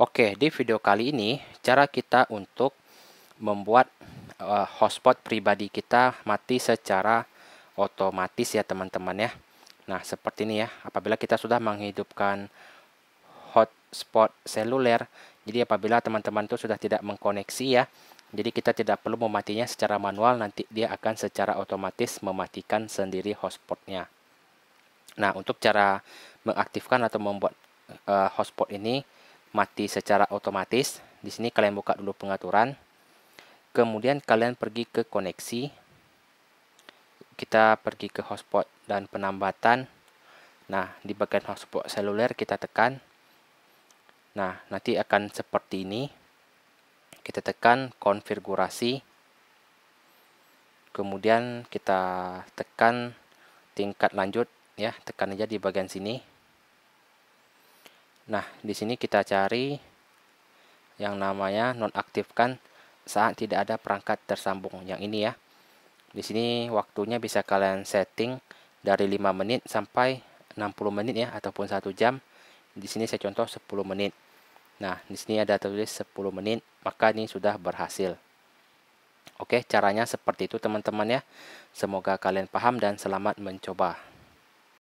Oke, di video kali ini cara kita untuk membuat uh, hotspot pribadi kita mati secara otomatis ya teman-teman ya. Nah, seperti ini ya. Apabila kita sudah menghidupkan hotspot seluler, jadi apabila teman-teman itu sudah tidak mengkoneksi ya, jadi kita tidak perlu mematinya secara manual, nanti dia akan secara otomatis mematikan sendiri hotspotnya. Nah, untuk cara mengaktifkan atau membuat uh, hotspot ini, mati secara otomatis. Di sini kalian buka dulu pengaturan. Kemudian kalian pergi ke koneksi. Kita pergi ke hotspot dan penambatan. Nah, di bagian hotspot seluler kita tekan. Nah, nanti akan seperti ini. Kita tekan konfigurasi. Kemudian kita tekan tingkat lanjut ya, tekan aja di bagian sini. Nah, di sini kita cari yang namanya nonaktifkan saat tidak ada perangkat tersambung. Yang ini ya. Di sini waktunya bisa kalian setting dari 5 menit sampai 60 menit ya ataupun 1 jam. Di sini saya contoh 10 menit. Nah, di sini ada tulis 10 menit, maka ini sudah berhasil. Oke, caranya seperti itu teman-teman ya. Semoga kalian paham dan selamat mencoba.